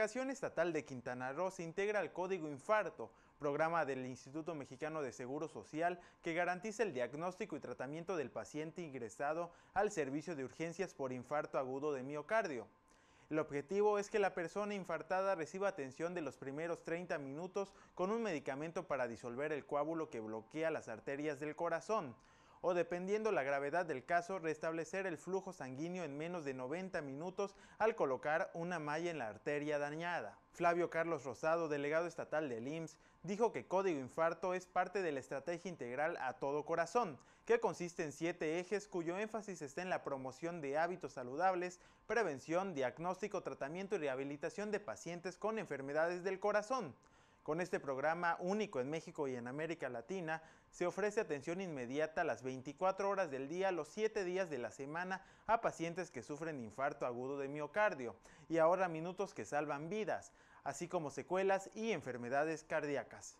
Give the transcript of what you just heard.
delegación estatal de Quintana Roo se integra al Código Infarto, programa del Instituto Mexicano de Seguro Social que garantiza el diagnóstico y tratamiento del paciente ingresado al servicio de urgencias por infarto agudo de miocardio. El objetivo es que la persona infartada reciba atención de los primeros 30 minutos con un medicamento para disolver el coágulo que bloquea las arterias del corazón o dependiendo la gravedad del caso restablecer el flujo sanguíneo en menos de 90 minutos al colocar una malla en la arteria dañada. Flavio Carlos Rosado, delegado estatal del IMSS, dijo que Código Infarto es parte de la estrategia integral a todo corazón, que consiste en siete ejes cuyo énfasis está en la promoción de hábitos saludables, prevención, diagnóstico, tratamiento y rehabilitación de pacientes con enfermedades del corazón. Con este programa único en México y en América Latina, se ofrece atención inmediata las 24 horas del día, los 7 días de la semana a pacientes que sufren infarto agudo de miocardio y ahora minutos que salvan vidas, así como secuelas y enfermedades cardíacas.